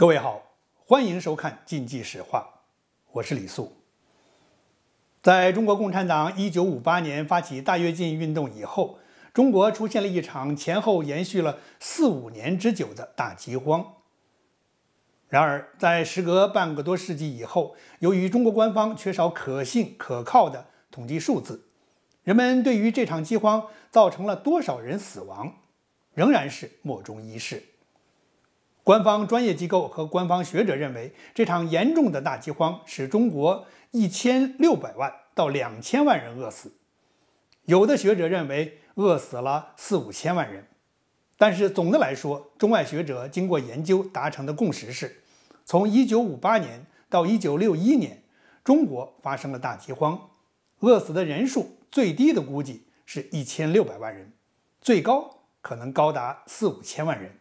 各位好，欢迎收看《禁忌史话》，我是李素。在中国共产党一九五八年发起大跃进运动以后，中国出现了一场前后延续了四五年之久的大饥荒。然而，在时隔半个多世纪以后，由于中国官方缺少可信可靠的统计数字，人们对于这场饥荒造成了多少人死亡，仍然是莫衷一是。官方专业机构和官方学者认为，这场严重的大饥荒使中国一千六百万到两千万人饿死。有的学者认为饿死了四五千万人。但是总的来说，中外学者经过研究达成的共识是：从1958年到1961年，中国发生了大饥荒，饿死的人数最低的估计是一千六百万人，最高可能高达四五千万人。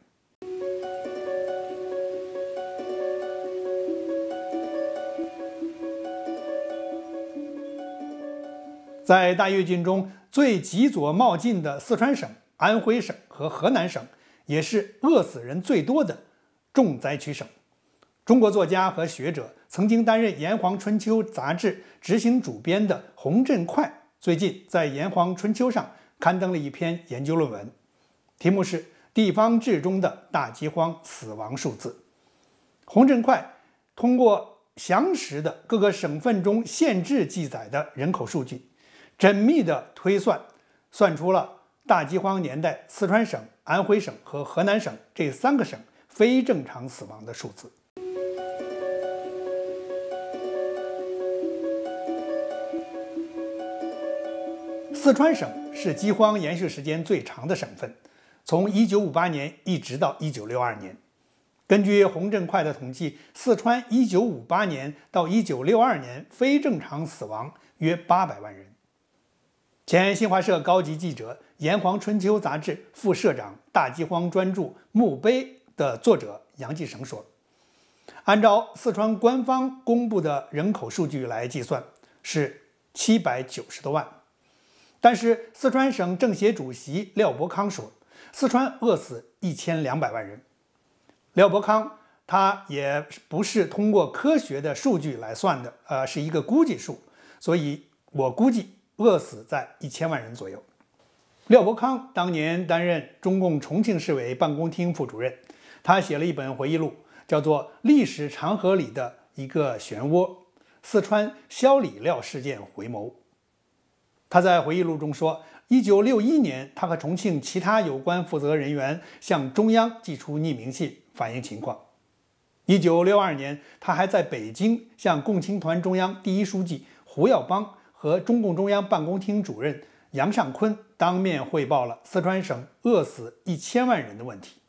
在大跃进中最急左冒进的四川省、安徽省和河南省，也是饿死人最多的重灾区省。中国作家和学者曾经担任《炎黄春秋》杂志执行主编的洪振快，最近在《炎黄春秋》上刊登了一篇研究论文，题目是《地方志中的大饥荒死亡数字》。洪振快通过详实的各个省份中县志记载的人口数据。缜密的推算，算出了大饥荒年代四川省、安徽省和河南省这三个省非正常死亡的数字。四川省是饥荒延续时间最长的省份，从一九五八年一直到一九六二年。根据《洪振快》的统计，四川一九五八年到一九六二年非正常死亡约八百万人。前新华社高级记者、炎黄春秋杂志副社长、大饥荒专著《墓碑》的作者杨继绳说：“按照四川官方公布的人口数据来计算，是七百九十多万。但是四川省政协主席廖伯康说，四川饿死一千两百万人。廖伯康他也不是通过科学的数据来算的，呃，是一个估计数，所以我估计。”饿死在一千万人左右。廖伯康当年担任中共重庆市委办公厅副主任，他写了一本回忆录，叫做《历史长河里的一个漩涡：四川肖李料事件回眸》。他在回忆录中说，1961年，他和重庆其他有关负责人员向中央寄出匿名信反映情况。1962年，他还在北京向共青团中央第一书记胡耀邦。和中共中央办公厅主任杨尚昆当面汇报了四川省饿死一千万人的问题。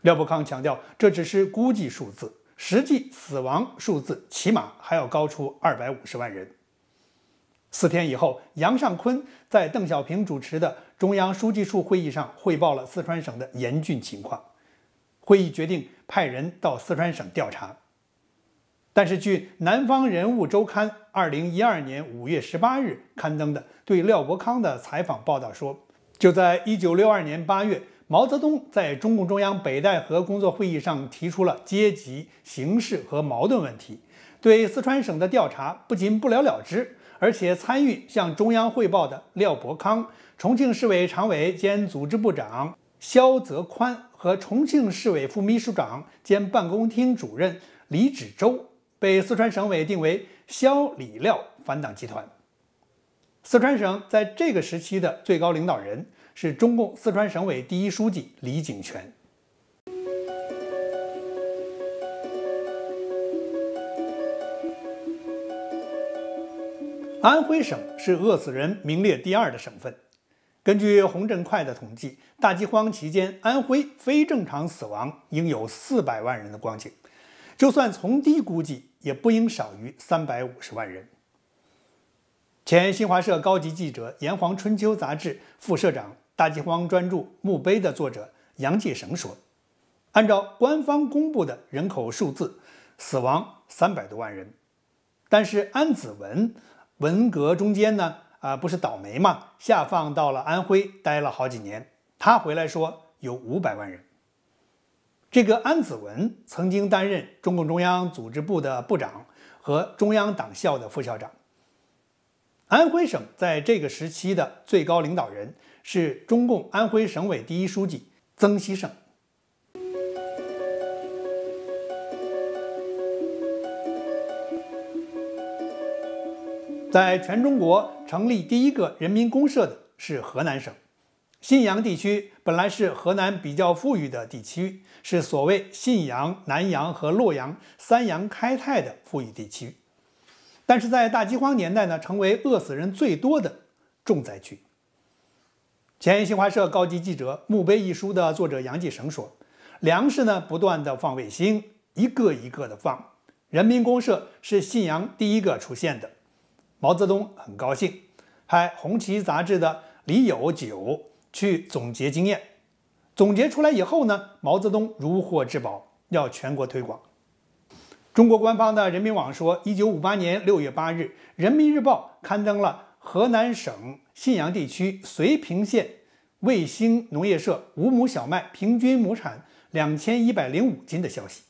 廖伯康强调，这只是估计数字，实际死亡数字起码还要高出二百五十万人。四天以后，杨尚昆在邓小平主持的中央书记处会议上汇报了四川省的严峻情况，会议决定派人到四川省调查。但是，据《南方人物周刊》二零一二年五月十八日刊登的对廖伯康的采访报道说，就在一九六二年八月，毛泽东在中共中央北戴河工作会议上提出了阶级形势和矛盾问题。对四川省的调查不仅不了了之，而且参与向中央汇报的廖伯康、重庆市委常委兼组织部长肖泽宽和重庆市委副秘书长兼办公厅主任李芷洲。被四川省委定为“肖李廖”反党集团。四川省在这个时期的最高领导人是中共四川省委第一书记李井泉。安徽省是饿死人名列第二的省份。根据洪振快的统计，大饥荒期间，安徽非正常死亡应有四百万人的光景，就算从低估计。也不应少于三百五十万人。前新华社高级记者、炎黄春秋杂志副社长、大饥荒专著《墓碑》的作者杨继绳说：“按照官方公布的人口数字，死亡三百多万人。但是安子文文革中间呢，啊，不是倒霉嘛，下放到了安徽待了好几年。他回来说有五百万人。”这个安子文曾经担任中共中央组织部的部长和中央党校的副校长。安徽省在这个时期的最高领导人是中共安徽省委第一书记曾希圣。在全中国成立第一个人民公社的是河南省。信阳地区本来是河南比较富裕的地区，是所谓“信阳、南阳和洛阳三阳开泰”的富裕地区，但是在大饥荒年代呢，成为饿死人最多的重灾区。前新华社高级记者《墓碑》一书的作者杨继绳说：“粮食呢，不断的放卫星，一个一个的放。人民公社是信阳第一个出现的，毛泽东很高兴。拍《红旗》杂志的李友九。”去总结经验，总结出来以后呢，毛泽东如获至宝，要全国推广。中国官方的人民网说，一九五八年六月八日，《人民日报》刊登了河南省信阳地区遂平县卫星农业社五亩小麦平均亩产两千一百零五斤的消息。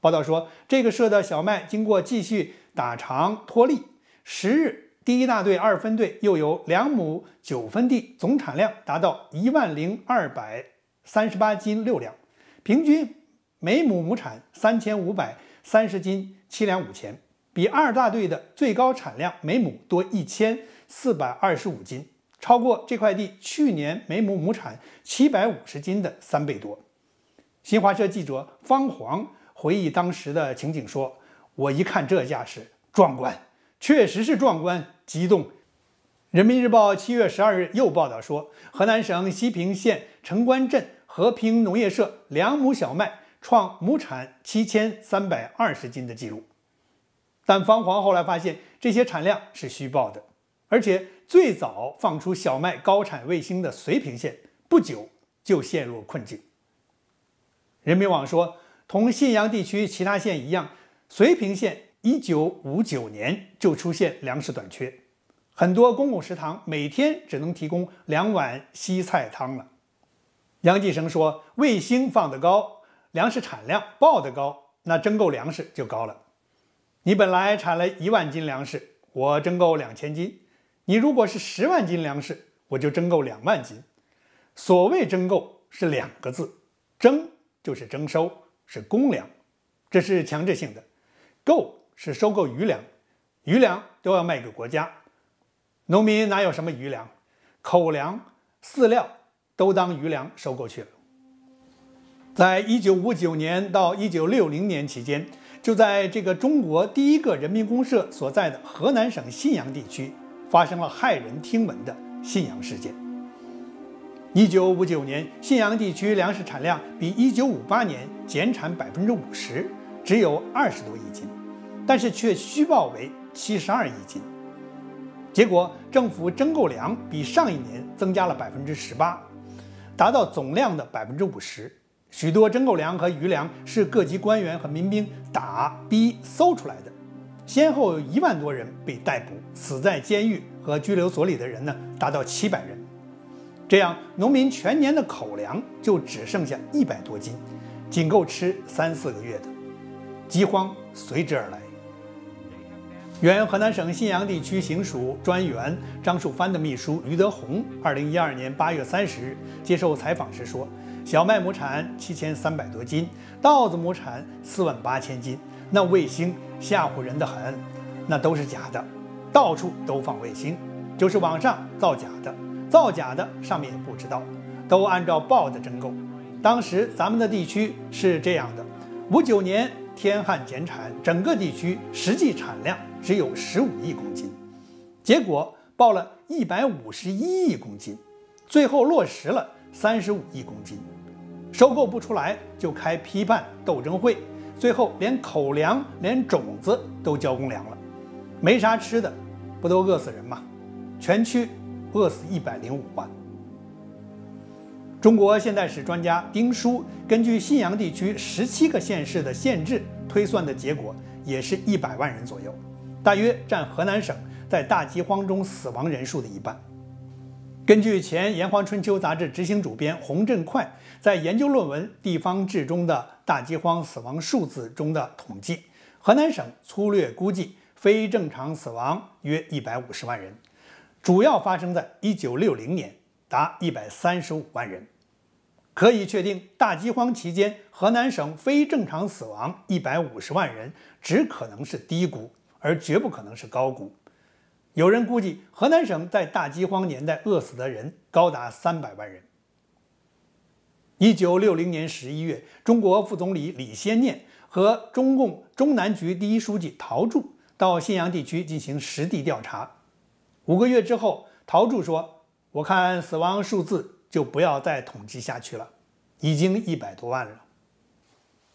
报道说，这个社的小麦经过继续打长脱粒，十日。第一大队二分队又有两亩九分地，总产量达到一万零二百三十八斤六两，平均每亩亩产三千五百三十斤七两五钱，比二大队的最高产量每亩多一千四百二十五斤，超过这块地去年每亩亩产七百五十斤的三倍多。新华社记者方黄回忆当时的情景说：“我一看这架势，壮观，确实是壮观。”激动！人民日报七月十二日又报道说，河南省西平县城关镇和平农业社两亩小麦创亩产七千三百二十斤的记录。但方黄后来发现，这些产量是虚报的，而且最早放出小麦高产卫星的遂平县不久就陷入困境。人民网说，同信阳地区其他县一样，遂平县。一九五九年就出现粮食短缺，很多公共食堂每天只能提供两碗稀菜汤了。杨继生说：“卫星放得高，粮食产量报得高，那征购粮食就高了。你本来产了一万斤粮食，我征购两千斤；你如果是十万斤粮食，我就征购两万斤。所谓征购是两个字，征就是征收，是公粮，这是强制性的，购是收购余粮，余粮都要卖给国家，农民哪有什么余粮？口粮、饲料都当余粮收购去了。在一九五九年到一九六零年期间，就在这个中国第一个人民公社所在的河南省信阳地区，发生了骇人听闻的信阳事件。一九五九年，信阳地区粮食产量比一九五八年减产百分之五十，只有二十多亿斤。但是却虚报为七十二亿斤，结果政府征购粮比上一年增加了百分之十八，达到总量的百分之五十。许多征购粮和余粮是各级官员和民兵打、逼、搜出来的，先后有一万多人被逮捕，死在监狱和拘留所里的人呢达到七百人。这样，农民全年的口粮就只剩下一百多斤，仅够吃三四个月的，饥荒随之而来。原河南省信阳地区行署专员张树藩的秘书于德洪，二零一二年八月三十日接受采访时说：“小麦亩产七千三百多斤，稻子亩产四万八千斤，那卫星吓唬人的很，那都是假的，到处都放卫星，就是网上造假的，造假的上面也不知道，都按照报的征购。当时咱们的地区是这样的，五九年。”天旱减产，整个地区实际产量只有十五亿公斤，结果报了一百五十一亿公斤，最后落实了三十五亿公斤，收购不出来就开批判斗争会，最后连口粮、连种子都交公粮了，没啥吃的，不都饿死人吗？全区饿死一百零五万。中国现代史专家丁书根据信阳地区十七个县市的县志推算的结果，也是一百万人左右，大约占河南省在大饥荒中死亡人数的一半。根据前《炎黄春秋》杂志执行主编洪振快在研究论文《地方志中的大饥荒死亡数字》中的统计，河南省粗略估计非正常死亡约一百五十万人，主要发生在一九六零年。达一百三十五万人，可以确定，大饥荒期间河南省非正常死亡一百五十万人，只可能是低估，而绝不可能是高估。有人估计，河南省在大饥荒年代饿死的人高达三百万人。一九六零年十一月，中国副总理李先念和中共中南局第一书记陶铸到信阳地区进行实地调查。五个月之后，陶铸说。我看死亡数字就不要再统计下去了，已经一百多万了。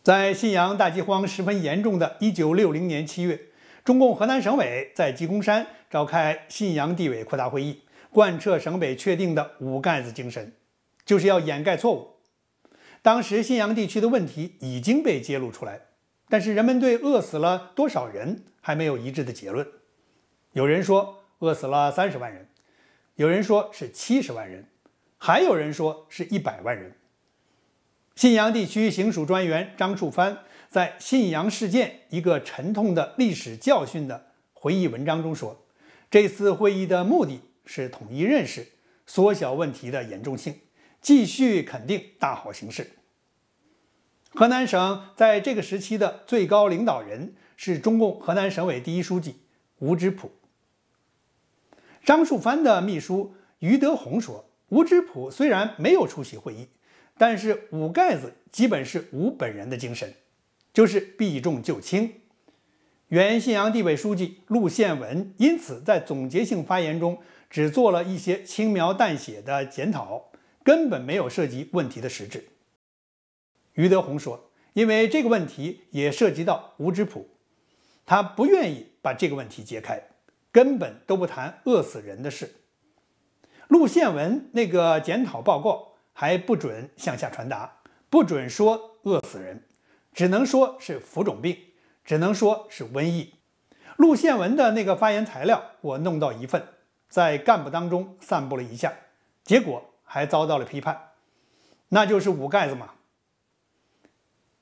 在信阳大饥荒十分严重的1960年7月，中共河南省委在鸡公山召开信阳地委扩大会议，贯彻省委确定的“五干子”精神，就是要掩盖错误。当时信阳地区的问题已经被揭露出来，但是人们对饿死了多少人还没有一致的结论。有人说饿死了三十万人。有人说是七十万人，还有人说是一百万人。信阳地区行署专员张树藩在《信阳事件：一个沉痛的历史教训》的回忆文章中说：“这次会议的目的是统一认识，缩小问题的严重性，继续肯定大好形势。”河南省在这个时期的最高领导人是中共河南省委第一书记吴芝圃。张树藩的秘书俞德洪说：“吴之甫虽然没有出席会议，但是捂盖子基本是吴本人的精神，就是避重就轻。原信阳地委书记陆宪文因此在总结性发言中只做了一些轻描淡写的检讨，根本没有涉及问题的实质。”于德洪说：“因为这个问题也涉及到吴之甫，他不愿意把这个问题揭开。”根本都不谈饿死人的事。陆献文那个检讨报告还不准向下传达，不准说饿死人，只能说是浮肿病，只能说是瘟疫。陆献文的那个发言材料，我弄到一份，在干部当中散布了一下，结果还遭到了批判，那就是捂盖子嘛。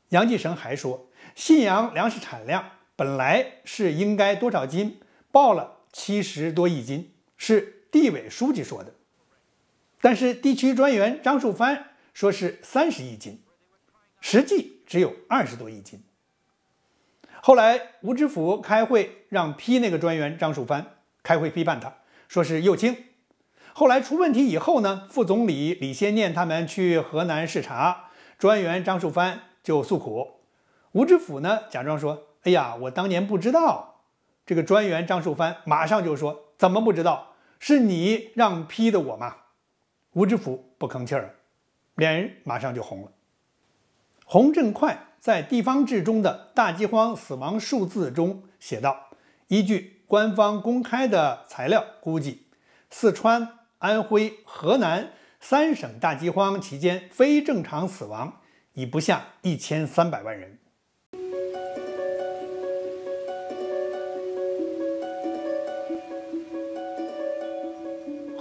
杨继绳还说，信阳粮食产量本来是应该多少斤，报了。七十多亿斤是地委书记说的，但是地区专员张树藩说是三十亿斤，实际只有二十多亿斤。后来吴知府开会让批那个专员张树藩，开会批判他，说是右倾。后来出问题以后呢，副总理李先念他们去河南视察，专员张树藩就诉苦，吴知府呢假装说：“哎呀，我当年不知道。”这个专员张树藩马上就说：“怎么不知道？是你让批的我吗？”吴知府不吭气儿，脸马上就红了。洪振快在《地方志中的大饥荒死亡数字》中写道：“依据官方公开的材料估计，四川、安徽、河南三省大饥荒期间非正常死亡已不下一千三百万人。”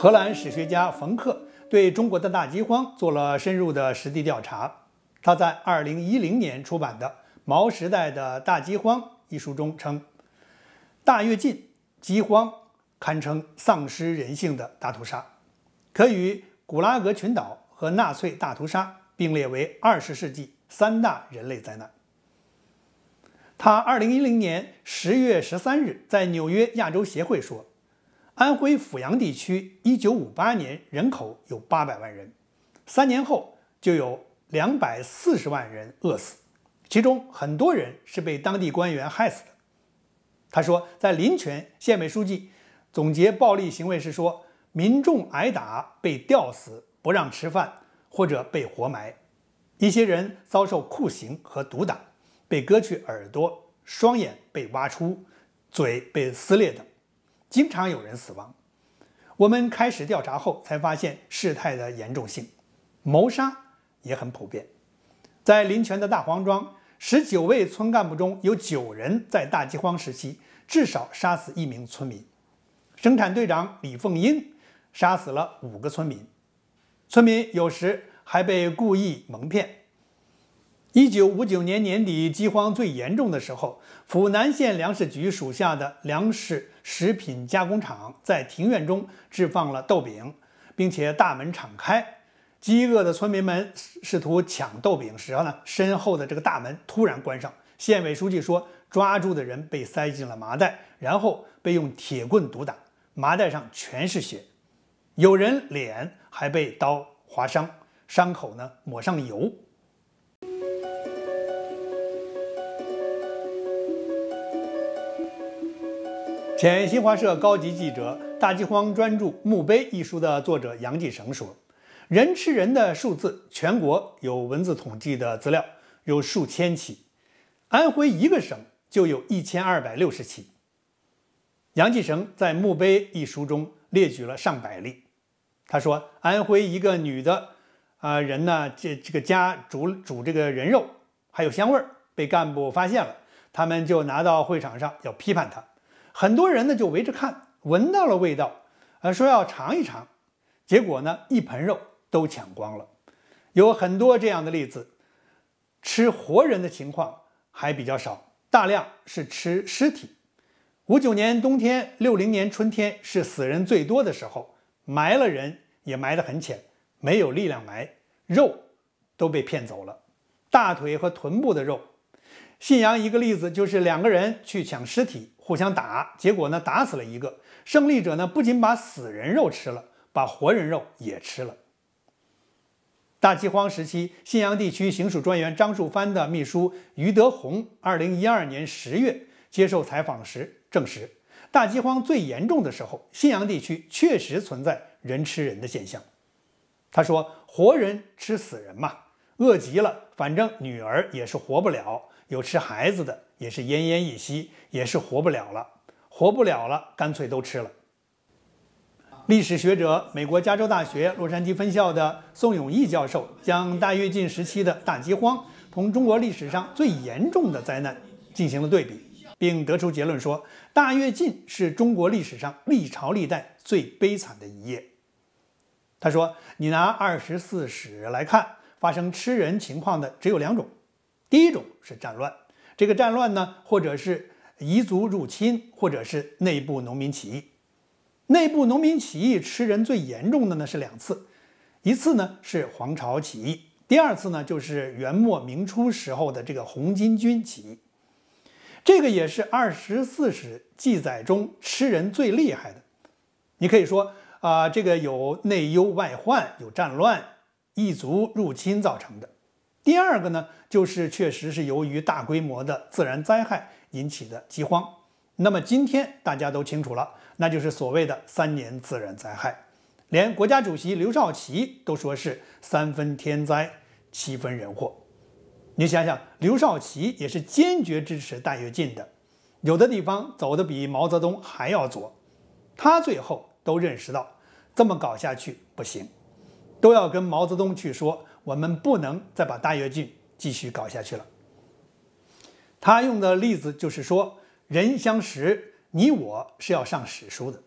荷兰史学家冯克对中国的大饥荒做了深入的实地调查。他在2010年出版的《毛时代的大饥荒》一书中称，大跃进饥荒堪称丧失人性的大屠杀，可与古拉格群岛和纳粹大屠杀并列为20世纪三大人类灾难。他2010年10月13日在纽约亚洲协会说。安徽阜阳地区，1958年人口有800万人，三年后就有240万人饿死，其中很多人是被当地官员害死的。他说，在临泉县委书记总结暴力行为时说，民众挨打、被吊死、不让吃饭，或者被活埋，一些人遭受酷刑和毒打，被割去耳朵、双眼被挖出、嘴被撕裂等。经常有人死亡。我们开始调查后，才发现事态的严重性。谋杀也很普遍。在临泉的大黄庄，十九位村干部中有九人在大饥荒时期至少杀死一名村民。生产队长李凤英杀死了五个村民。村民有时还被故意蒙骗。一九五九年年底，饥荒最严重的时候，阜南县粮食局属下的粮食食品加工厂在庭院中置放了豆饼，并且大门敞开。饥饿的村民们试图抢豆饼时呢，身后的这个大门突然关上。县委书记说，抓住的人被塞进了麻袋，然后被用铁棍毒打，麻袋上全是血，有人脸还被刀划伤，伤口呢抹上油。前新华社高级记者、大饥荒专著《墓碑》一书的作者杨继绳说：“人吃人的数字，全国有文字统计的资料有数千起，安徽一个省就有一千二百六十起。”杨继绳在《墓碑》一书中列举了上百例。他说：“安徽一个女的，啊人呢，这这个家煮煮这个人肉，还有香味儿，被干部发现了，他们就拿到会场上要批判他。很多人呢就围着看，闻到了味道，呃，说要尝一尝，结果呢一盆肉都抢光了，有很多这样的例子，吃活人的情况还比较少，大量是吃尸体。五九年冬天，六零年春天是死人最多的时候，埋了人也埋得很浅，没有力量埋，肉都被骗走了，大腿和臀部的肉。信阳一个例子就是两个人去抢尸体。互相打，结果呢，打死了一个。胜利者呢，不仅把死人肉吃了，把活人肉也吃了。大饥荒时期，信阳地区行署专员张树藩的秘书于德洪，二零一二年十月接受采访时证实，大饥荒最严重的时候，信阳地区确实存在人吃人的现象。他说：“活人吃死人嘛，饿极了。”反正女儿也是活不了，有吃孩子的也是奄奄一息，也是活不了了，活不了了，干脆都吃了。历史学者、美国加州大学洛杉矶分校的宋永毅教授将大跃进时期的大饥荒同中国历史上最严重的灾难进行了对比，并得出结论说，大跃进是中国历史上历朝历代最悲惨的一页。他说：“你拿《二十四史》来看。”发生吃人情况的只有两种，第一种是战乱，这个战乱呢，或者是彝族入侵，或者是内部农民起义。内部农民起义吃人最严重的呢是两次，一次呢是黄巢起义，第二次呢就是元末明初时候的这个红巾军起义，这个也是二十四史记载中吃人最厉害的。你可以说啊，这个有内忧外患，有战乱。异族入侵造成的。第二个呢，就是确实是由于大规模的自然灾害引起的饥荒。那么今天大家都清楚了，那就是所谓的三年自然灾害。连国家主席刘少奇都说是三分天灾，七分人祸。你想想，刘少奇也是坚决支持戴跃进的，有的地方走的比毛泽东还要左，他最后都认识到这么搞下去不行。都要跟毛泽东去说，我们不能再把大跃进继续搞下去了。他用的例子就是说，人相识，你我是要上史书的。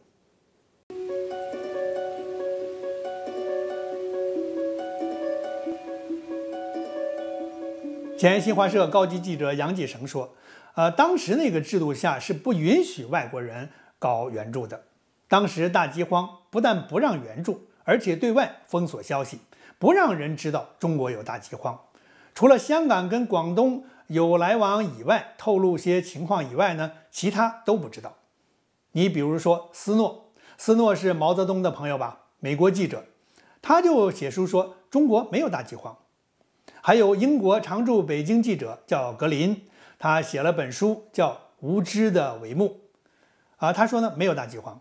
前新华社高级记者杨继成说：“呃，当时那个制度下是不允许外国人搞援助的。当时大饥荒不但不让援助。”而且对外封锁消息，不让人知道中国有大饥荒。除了香港跟广东有来往以外，透露些情况以外呢，其他都不知道。你比如说斯诺，斯诺是毛泽东的朋友吧？美国记者，他就写书说中国没有大饥荒。还有英国常驻北京记者叫格林，他写了本书叫《无知的帷幕》，啊，他说呢没有大饥荒。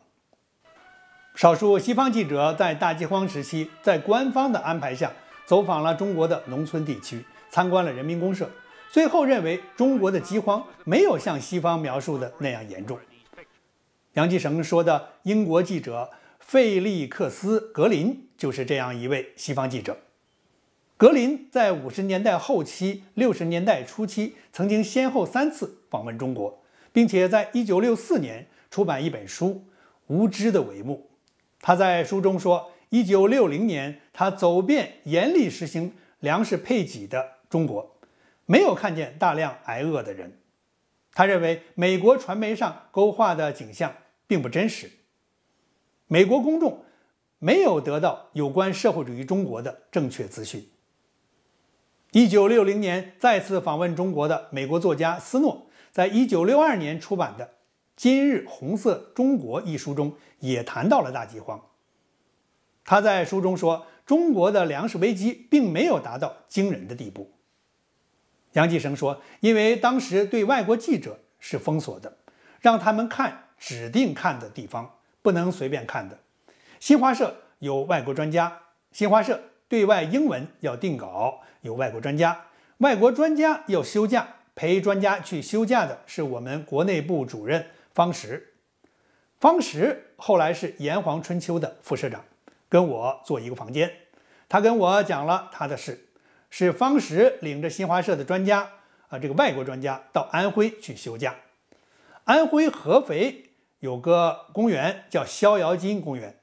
少数西方记者在大饥荒时期，在官方的安排下走访了中国的农村地区，参观了人民公社，最后认为中国的饥荒没有像西方描述的那样严重。杨继绳说的英国记者费利克斯·格林就是这样一位西方记者。格林在五十年代后期、六十年代初期曾经先后三次访问中国，并且在一九六四年出版一本书《无知的帷幕》。他在书中说，1960年，他走遍严厉实行粮食配给的中国，没有看见大量挨饿的人。他认为美国传媒上勾画的景象并不真实，美国公众没有得到有关社会主义中国的正确资讯。1960年再次访问中国的美国作家斯诺，在1962年出版的。《今日红色中国》一书中也谈到了大饥荒。他在书中说，中国的粮食危机并没有达到惊人的地步。杨继生说，因为当时对外国记者是封锁的，让他们看指定看的地方，不能随便看的。新华社有外国专家，新华社对外英文要定稿，有外国专家，外国专家要休假，陪专家去休假的是我们国内部主任。方石，方石后来是炎黄春秋的副社长，跟我做一个房间。他跟我讲了他的事，是方石领着新华社的专家，啊，这个外国专家到安徽去休假。安徽合肥有个公园叫逍遥津公园，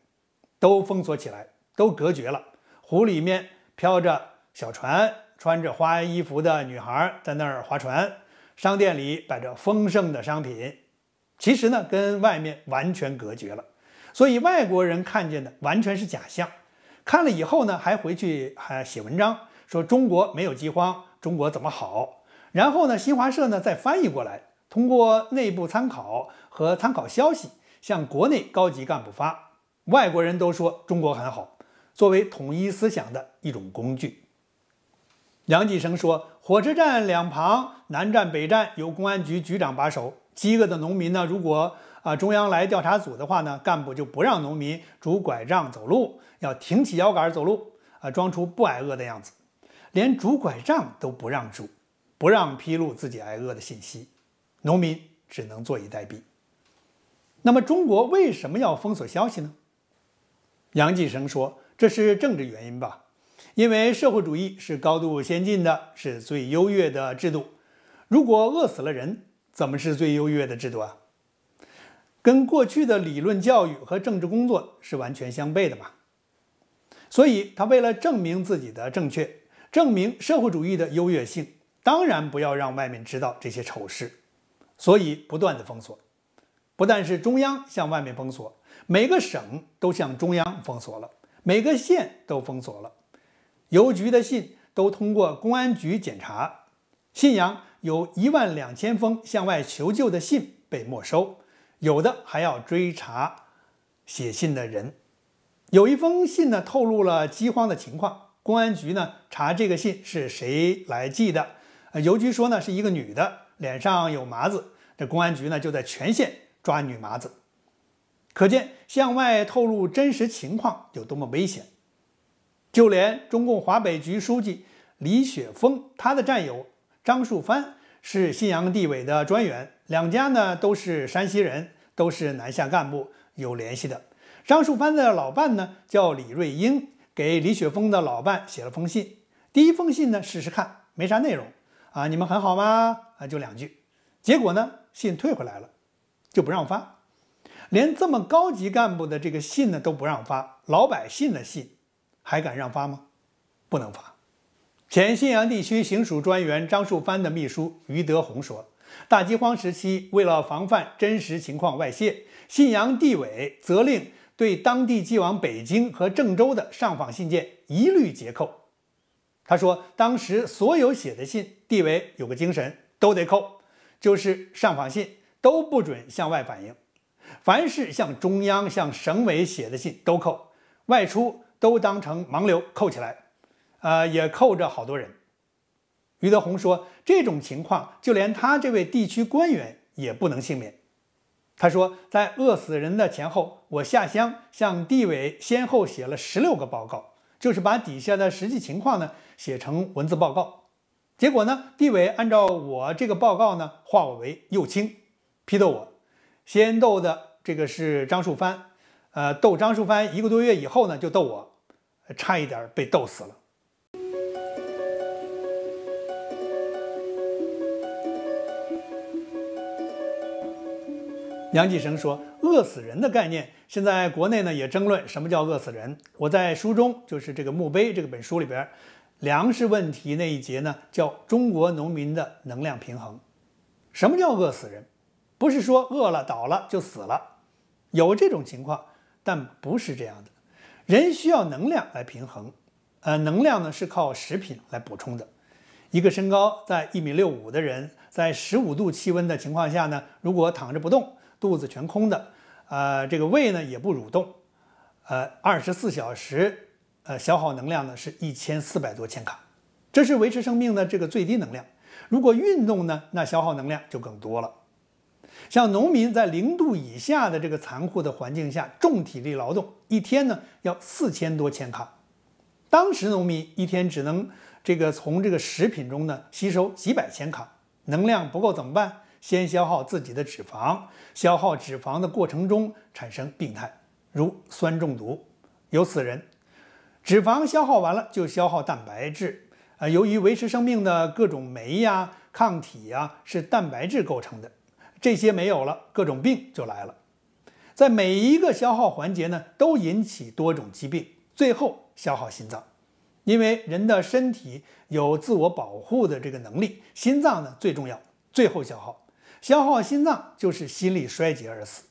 都封锁起来，都隔绝了。湖里面飘着小船，穿着花衣服的女孩在那儿划船。商店里摆着丰盛的商品。其实呢，跟外面完全隔绝了，所以外国人看见的完全是假象。看了以后呢，还回去还写文章说中国没有饥荒，中国怎么好？然后呢，新华社呢再翻译过来，通过内部参考和参考消息向国内高级干部发。外国人都说中国很好，作为统一思想的一种工具。梁继生说，火车站两旁，南站、北站有公安局局长把守。饥饿的农民呢？如果啊，中央来调查组的话呢，干部就不让农民拄拐杖走路，要挺起腰杆走路，啊，装出不挨饿的样子，连拄拐杖都不让拄，不让披露自己挨饿的信息，农民只能坐以待毙。那么，中国为什么要封锁消息呢？杨继生说：“这是政治原因吧？因为社会主义是高度先进的，是最优越的制度，如果饿死了人。”怎么是最优越的制度啊？跟过去的理论教育和政治工作是完全相悖的嘛。所以他为了证明自己的正确，证明社会主义的优越性，当然不要让外面知道这些丑事，所以不断的封锁。不但是中央向外面封锁，每个省都向中央封锁了，每个县都封锁了，邮局的信都通过公安局检查，信阳。有一万两千封向外求救的信被没收，有的还要追查写信的人。有一封信呢，透露了饥荒的情况。公安局呢，查这个信是谁来寄的。邮局说呢，是一个女的，脸上有麻子。这公安局呢，就在全县抓女麻子。可见向外透露真实情况有多么危险。就连中共华北局书记李雪峰，他的战友。张树藩是信阳地委的专员，两家呢都是山西人，都是南下干部，有联系的。张树藩的老伴呢叫李瑞英，给李雪峰的老伴写了封信。第一封信呢试试看，没啥内容啊，你们很好吗？啊，就两句。结果呢信退回来了，就不让发。连这么高级干部的这个信呢都不让发，老百姓的信还敢让发吗？不能发。前信阳地区行署专员张树藩的秘书于德宏说：“大饥荒时期，为了防范真实情况外泄，信阳地委责令对当地寄往北京和郑州的上访信件一律截扣。”他说：“当时所有写的信，地委有个精神，都得扣，就是上访信都不准向外反映，凡是向中央、向省委写的信都扣，外出都当成盲流扣起来。”呃，也扣着好多人。于德宏说，这种情况就连他这位地区官员也不能幸免。他说，在饿死人的前后，我下乡向地委先后写了十六个报告，就是把底下的实际情况呢写成文字报告。结果呢，地委按照我这个报告呢，划我为右倾，批斗我。先斗的这个是张树藩，呃，斗张树藩一个多月以后呢，就斗我，差一点被斗死了。杨继生说：“饿死人的概念，现在国内呢也争论什么叫饿死人。我在书中就是这个墓碑这本书里边，粮食问题那一节呢叫《中国农民的能量平衡》。什么叫饿死人？不是说饿了倒了就死了，有这种情况，但不是这样的人需要能量来平衡。呃，能量呢是靠食品来补充的。一个身高在一米六五的人，在十五度气温的情况下呢，如果躺着不动。”肚子全空的，呃，这个胃呢也不蠕动，呃，二十四小时，呃，消耗能量呢是一千四百多千卡，这是维持生命的这个最低能量。如果运动呢，那消耗能量就更多了。像农民在零度以下的这个残酷的环境下，重体力劳动，一天呢要四千多千卡。当时农民一天只能这个从这个食品中呢吸收几百千卡，能量不够怎么办？先消耗自己的脂肪，消耗脂肪的过程中产生病态，如酸中毒，有此人。脂肪消耗完了就消耗蛋白质，啊，由于维持生命的各种酶呀、抗体呀是蛋白质构成的，这些没有了，各种病就来了。在每一个消耗环节呢，都引起多种疾病，最后消耗心脏。因为人的身体有自我保护的这个能力，心脏呢最重要，最后消耗。消耗心脏就是心力衰竭而死，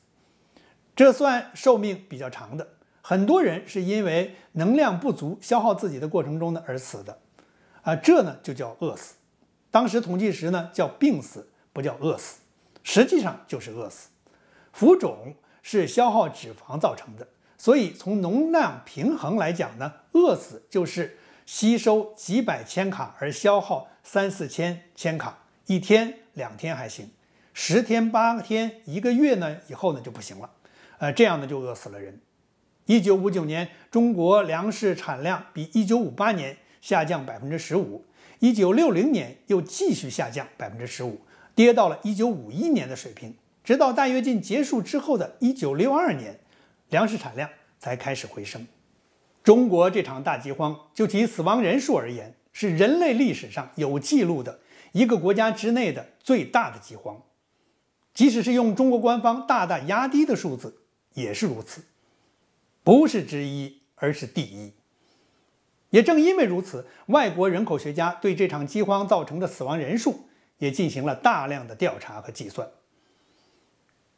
这算寿命比较长的。很多人是因为能量不足消耗自己的过程中呢而死的，啊，这呢就叫饿死。当时统计时呢叫病死，不叫饿死，实际上就是饿死。浮肿是消耗脂肪造成的，所以从能量平衡来讲呢，饿死就是吸收几百千卡而消耗三四千千卡，一天两天还行。十天、八天、一个月呢，以后呢就不行了，呃，这样呢就饿死了人。一九五九年，中国粮食产量比一九五八年下降百分之十五，一九六零年又继续下降百分之十五，跌到了一九五一年的水平。直到大跃进结束之后的一九六二年，粮食产量才开始回升。中国这场大饥荒，就其死亡人数而言，是人类历史上有记录的一个国家之内的最大的饥荒。即使是用中国官方大胆压低的数字也是如此，不是之一，而是第一。也正因为如此，外国人口学家对这场饥荒造成的死亡人数也进行了大量的调查和计算。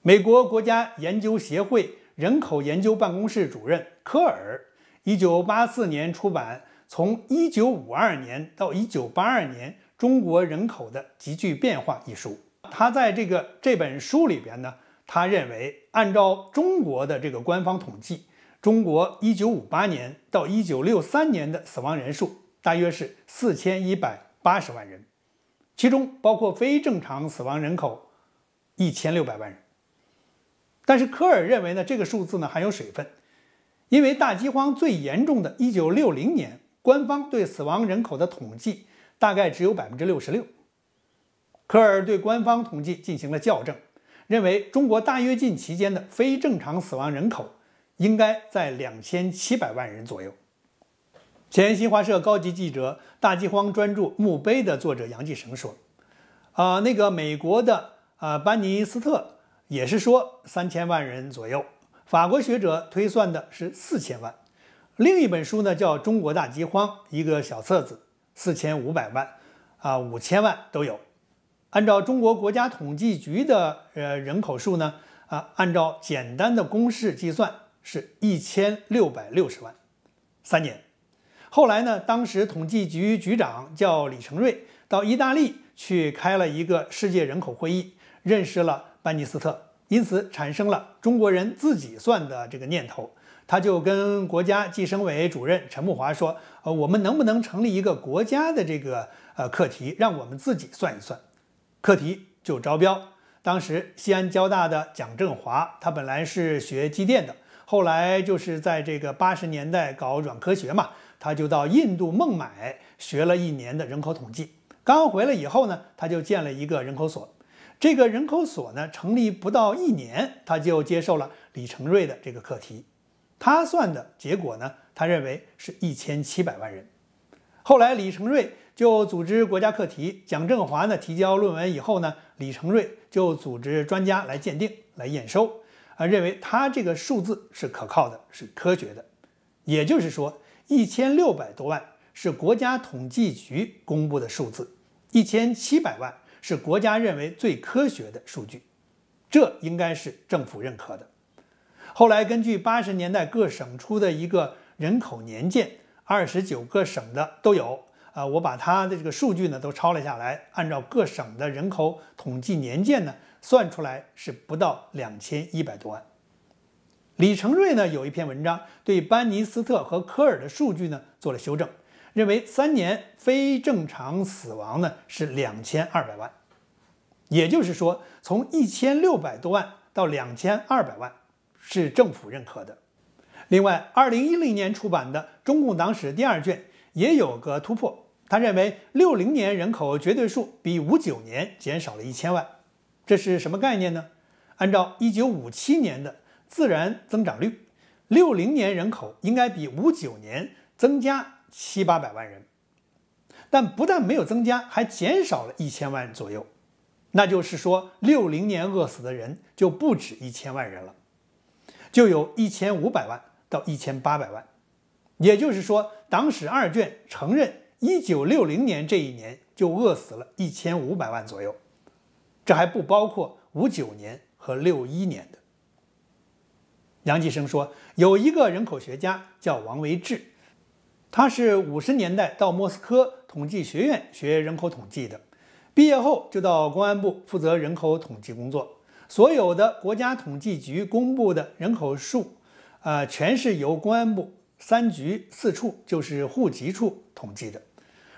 美国国家研究协会人口研究办公室主任科尔，一九八四年出版《从一九五二年到一九八二年中国人口的急剧变化》一书。他在这个这本书里边呢，他认为按照中国的这个官方统计，中国1958年到1963年的死亡人数大约是4180万人，其中包括非正常死亡人口1600万人。但是科尔认为呢，这个数字呢含有水分，因为大饥荒最严重的一九六零年，官方对死亡人口的统计大概只有百分之六十六。科尔对官方统计进行了校正，认为中国大跃进期间的非正常死亡人口应该在两千七百万人左右。前新华社高级记者、大饥荒专著《墓碑》的作者杨继绳说：“啊，那个美国的啊班尼斯特也是说三千万人左右，法国学者推算的是四千万，另一本书呢叫《中国大饥荒》，一个小册子四千五百万，啊五千万都有。”按照中国国家统计局的呃人口数呢，啊，按照简单的公式计算是一千六百六十万，三年。后来呢，当时统计局局长叫李成瑞到意大利去开了一个世界人口会议，认识了班尼斯特，因此产生了中国人自己算的这个念头。他就跟国家计生委主任陈慕华说：“呃，我们能不能成立一个国家的这个呃课题，让我们自己算一算？”课题就招标。当时西安交大的蒋振华，他本来是学机电的，后来就是在这个八十年代搞软科学嘛，他就到印度孟买学了一年的人口统计。刚回来以后呢，他就建了一个人口所。这个人口所呢，成立不到一年，他就接受了李成瑞的这个课题。他算的结果呢，他认为是一千七百万人。后来李成瑞。就组织国家课题，蒋正华呢提交论文以后呢，李成瑞就组织专家来鉴定、来验收，啊，认为他这个数字是可靠的，是科学的。也就是说，一千六百多万是国家统计局公布的数字，一千七百万是国家认为最科学的数据，这应该是政府认可的。后来根据八十年代各省出的一个人口年鉴，二十九个省的都有。啊，我把他的这个数据呢都抄了下来，按照各省的人口统计年鉴呢算出来是不到两千一百多万。李成瑞呢有一篇文章对班尼斯特和科尔的数据呢做了修正，认为三年非正常死亡呢是两千二百万，也就是说从一千六百多万到两千二百万是政府认可的。另外，二零一零年出版的《中共党史》第二卷也有个突破。他认为，六零年人口绝对数比五九年减少了一千万，这是什么概念呢？按照一九五七年的自然增长率，六零年人口应该比五九年增加七八百万人，但不但没有增加，还减少了一千万左右。那就是说，六零年饿死的人就不止一千万人了，就有一千五百万到一千八百万。也就是说，党史二卷承认。一九六零年这一年就饿死了一千五百万左右，这还不包括五九年和六一年的。杨继生说，有一个人口学家叫王维志，他是五十年代到莫斯科统计学院学人口统计的，毕业后就到公安部负责人口统计工作。所有的国家统计局公布的人口数，啊，全是由公安部三局四处，就是户籍处统计的。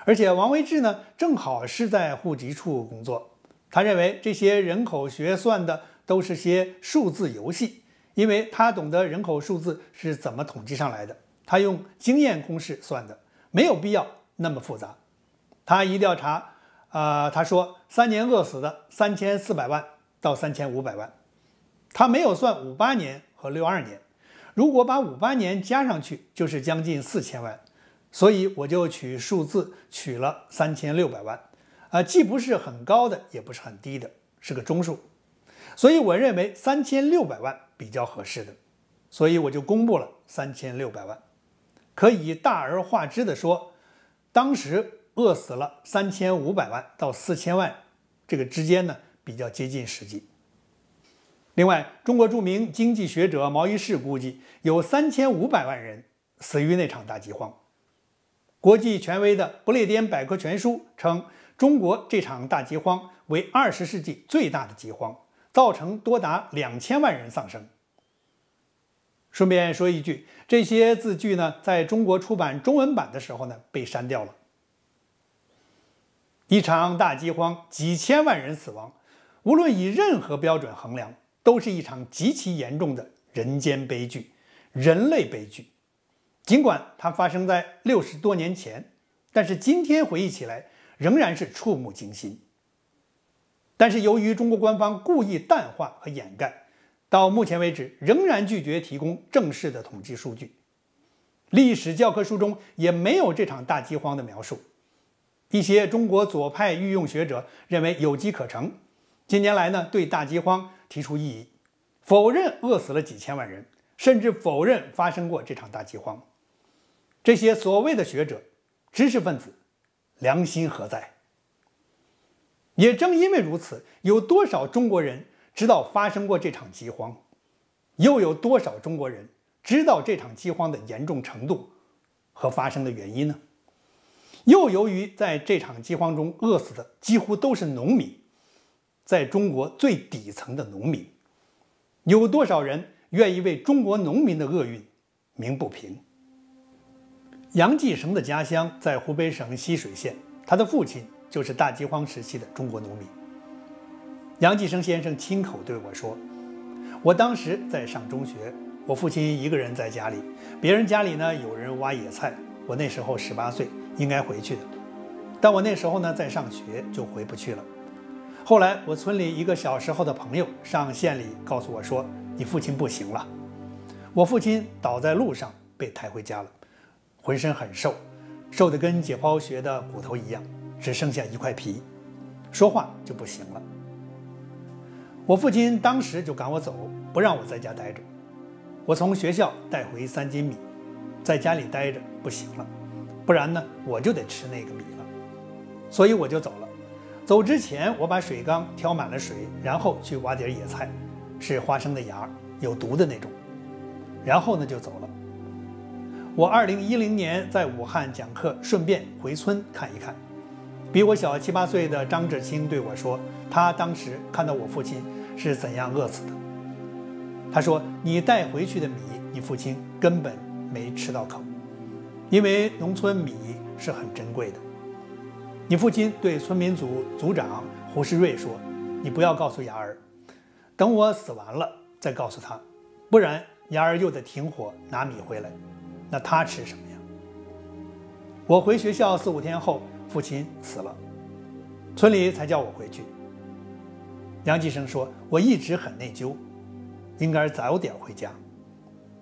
而且王维志呢，正好是在户籍处工作。他认为这些人口学算的都是些数字游戏，因为他懂得人口数字是怎么统计上来的。他用经验公式算的，没有必要那么复杂。他一调查，呃，他说三年饿死的三千四百万到三千五百万，他没有算五八年和六二年。如果把五八年加上去，就是将近四千万。所以我就取数字，取了三千六百万，啊，既不是很高的，也不是很低的，是个中数。所以我认为三千六百万比较合适的，所以我就公布了三千六百万。可以大而化之的说，当时饿死了三千五百万到四千万这个之间呢，比较接近实际。另外，中国著名经济学者茅于轼估计有三千五百万人死于那场大饥荒。国际权威的《不列颠百科全书》称，中国这场大饥荒为二十世纪最大的饥荒，造成多达两千万人丧生。顺便说一句，这些字句呢，在中国出版中文版的时候呢，被删掉了。一场大饥荒，几千万人死亡，无论以任何标准衡量，都是一场极其严重的人间悲剧、人类悲剧。尽管它发生在六十多年前，但是今天回忆起来仍然是触目惊心。但是由于中国官方故意淡化和掩盖，到目前为止仍然拒绝提供正式的统计数据，历史教科书中也没有这场大饥荒的描述。一些中国左派御用学者认为有机可乘，近年来呢对大饥荒提出异议，否认饿死了几千万人，甚至否认发生过这场大饥荒。这些所谓的学者、知识分子，良心何在？也正因为如此，有多少中国人知道发生过这场饥荒？又有多少中国人知道这场饥荒的严重程度和发生的原因呢？又由于在这场饥荒中饿死的几乎都是农民，在中国最底层的农民，有多少人愿意为中国农民的厄运鸣不平？杨继绳的家乡在湖北省浠水县，他的父亲就是大饥荒时期的中国农民。杨继绳先生亲口对我说：“我当时在上中学，我父亲一个人在家里，别人家里呢有人挖野菜。我那时候十八岁，应该回去的，但我那时候呢在上学，就回不去了。后来我村里一个小时候的朋友上县里告诉我说，你父亲不行了，我父亲倒在路上被抬回家了。”浑身很瘦，瘦得跟解剖学的骨头一样，只剩下一块皮，说话就不行了。我父亲当时就赶我走，不让我在家待着。我从学校带回三斤米，在家里待着不行了，不然呢我就得吃那个米了。所以我就走了。走之前我把水缸挑满了水，然后去挖点野菜，是花生的芽，有毒的那种。然后呢就走了。我二零一零年在武汉讲课，顺便回村看一看。比我小七八岁的张志清对我说，他当时看到我父亲是怎样饿死的。他说：“你带回去的米，你父亲根本没吃到口，因为农村米是很珍贵的。”你父亲对村民组组长胡世瑞说：“你不要告诉雅儿，等我死完了再告诉他，不然雅儿又得停火拿米回来。”那他吃什么呀？我回学校四五天后，父亲死了，村里才叫我回去。杨继生说，我一直很内疚，应该早点回家，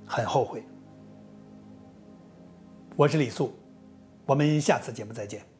很后悔。我是李素，我们下次节目再见。